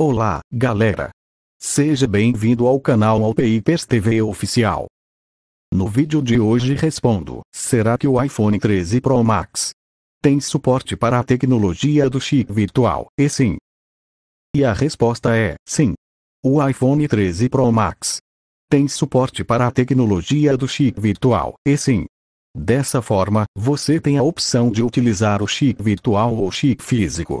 Olá, galera! Seja bem-vindo ao canal Alpeipers TV Oficial. No vídeo de hoje respondo, será que o iPhone 13 Pro Max tem suporte para a tecnologia do chip virtual? E sim. E a resposta é, sim. O iPhone 13 Pro Max tem suporte para a tecnologia do chip virtual, e sim. Dessa forma, você tem a opção de utilizar o chip virtual ou chip físico,